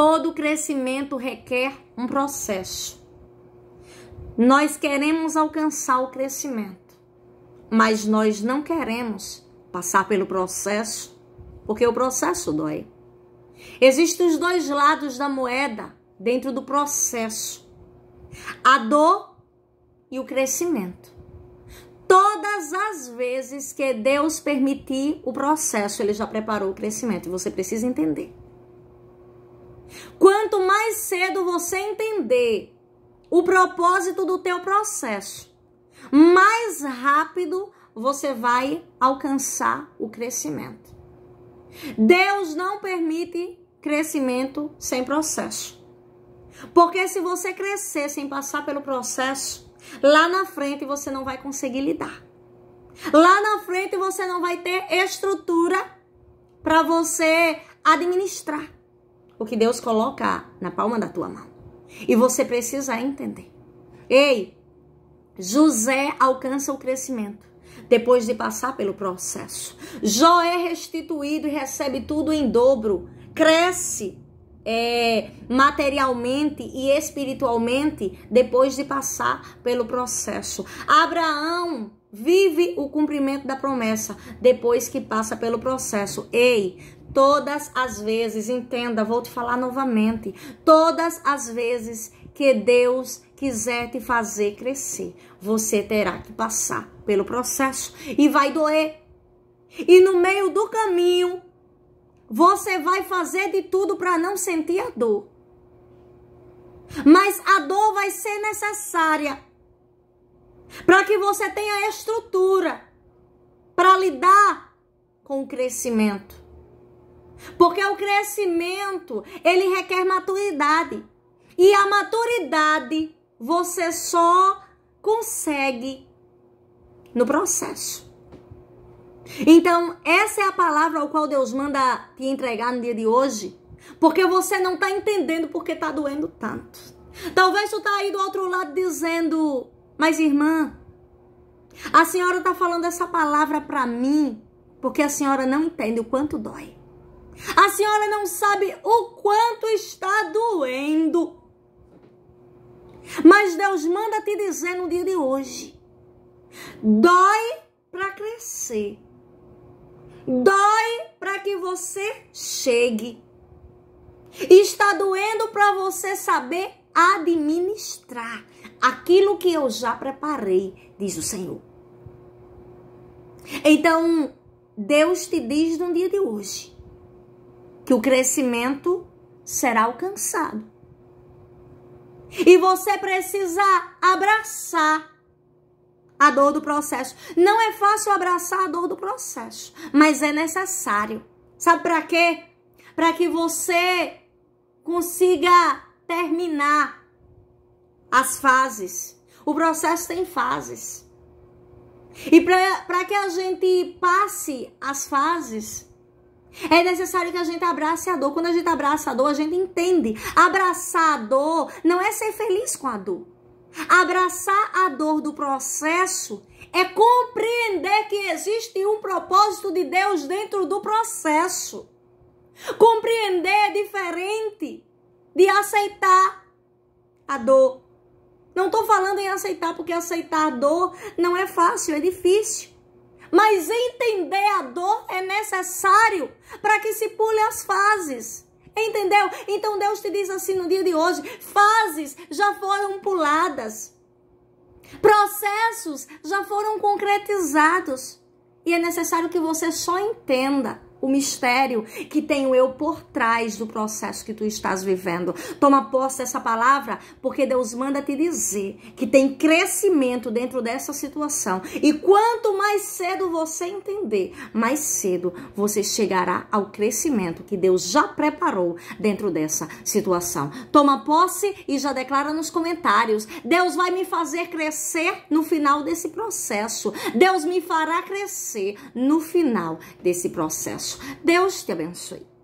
Todo crescimento requer um processo. Nós queremos alcançar o crescimento, mas nós não queremos passar pelo processo, porque o processo dói. Existem os dois lados da moeda dentro do processo: a dor e o crescimento. Todas as vezes que Deus permitir o processo, Ele já preparou o crescimento. E você precisa entender. Quanto mais cedo você entender o propósito do teu processo, mais rápido você vai alcançar o crescimento. Deus não permite crescimento sem processo. Porque se você crescer sem passar pelo processo, lá na frente você não vai conseguir lidar. Lá na frente você não vai ter estrutura para você administrar o que Deus coloca na palma da tua mão. E você precisa entender. Ei, José alcança o crescimento depois de passar pelo processo. Jó é restituído e recebe tudo em dobro. Cresce é, materialmente e espiritualmente depois de passar pelo processo. Abraão vive o cumprimento da promessa depois que passa pelo processo. Ei, todas as vezes, entenda, vou te falar novamente, todas as vezes que Deus quiser te fazer crescer, você terá que passar pelo processo e vai doer. E no meio do caminho você vai fazer de tudo para não sentir a dor. Mas a dor vai ser necessária para que você tenha estrutura para lidar com o crescimento. Porque o crescimento, ele requer maturidade. E a maturidade você só consegue no processo. Então, essa é a palavra ao qual Deus manda te entregar no dia de hoje. Porque você não está entendendo porque está doendo tanto. Talvez tu está aí do outro lado dizendo, mas irmã, a senhora está falando essa palavra para mim porque a senhora não entende o quanto dói. A senhora não sabe o quanto está doendo. Mas Deus manda te dizer no dia de hoje: dói para crescer. Dói para que você chegue. está doendo para você saber administrar aquilo que eu já preparei, diz o Senhor. Então, Deus te diz no dia de hoje que o crescimento será alcançado. E você precisa abraçar a dor do processo. Não é fácil abraçar a dor do processo, mas é necessário. Sabe para quê? Para que você consiga terminar as fases. O processo tem fases. E para que a gente passe as fases, é necessário que a gente abrace a dor. Quando a gente abraça a dor, a gente entende. Abraçar a dor não é ser feliz com a dor. Abraçar a dor do processo é compreender que existe um propósito de Deus dentro do processo. Compreender é diferente de aceitar a dor. Não estou falando em aceitar, porque aceitar a dor não é fácil, é difícil. Mas entender a dor é necessário para que se pule as fases. Entendeu? Então Deus te diz assim no dia de hoje: fases já foram puladas, processos já foram concretizados. E é necessário que você só entenda o mistério que tenho eu por trás do processo que tu estás vivendo. Toma posse dessa palavra, porque Deus manda te dizer que tem crescimento dentro dessa situação. E quanto mais cedo você entender, mais cedo você chegará ao crescimento que Deus já preparou dentro dessa situação. Toma posse e já declara nos comentários: Deus vai me fazer crescer no final desse processo. Deus me fará crescer no final desse processo abraço. Deus te abençoe.